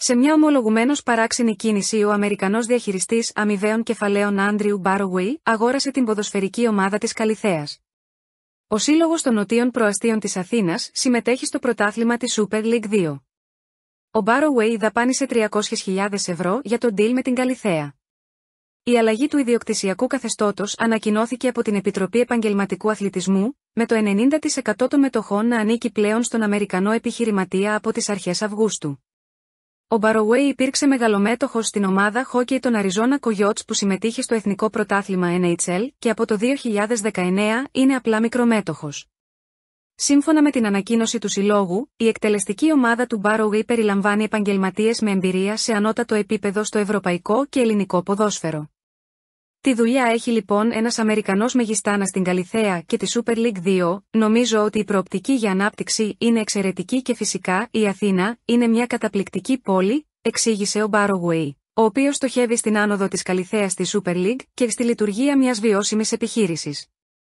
Σε μια ομολογουμένως παράξενη κίνηση, ο Αμερικανός διαχειριστής αμοιβαίων κεφαλαίων Άντριου Μπάρογουι αγόρασε την ποδοσφαιρική ομάδα της Καλιθέας. Ο σύλλογος των νοτίων προαστίων της Αθήνας συμμετέχει στο πρωτάθλημα της Super League 2. Ο Μπάρογουι δαπάνησε 300.000 ευρώ για τον deal με την Καλιθέα. Η αλλαγή του ιδιοκτησιακού καθεστώτος ανακοινώθηκε από την Επιτροπή Επαγγελματικού Αθλητισμού, με το 90% των μετοχών να ανήκει πλέον στον Αμερικανό επιχειρηματία από τις αρχές Αυγούστου. Ο Μπαρόουεϊ υπήρξε μεγαλομέτοχος στην ομάδα χόκκι των Arizona Coyotes που συμμετείχε στο Εθνικό Πρωτάθλημα NHL και από το 2019 είναι απλά μικρομέτοχος. Σύμφωνα με την ανακοίνωση του Συλλόγου, η εκτελεστική ομάδα του Μπαρόουεϊ περιλαμβάνει επαγγελματίες με εμπειρία σε ανώτατο επίπεδο στο ευρωπαϊκό και ελληνικό ποδόσφαιρο. Τη δουλειά έχει λοιπόν ένας Αμερικανός μεγιστάνας στην Καλιθέα και τη Super League 2, νομίζω ότι η προοπτική για ανάπτυξη είναι εξαιρετική και φυσικά η Αθήνα είναι μια καταπληκτική πόλη, εξήγησε ο Μπάρογουεϊ, ο οποίος στοχεύει στην άνοδο της Καλιθέας στη Super League και στη λειτουργία μιας βιώσιμης επιχείρησης.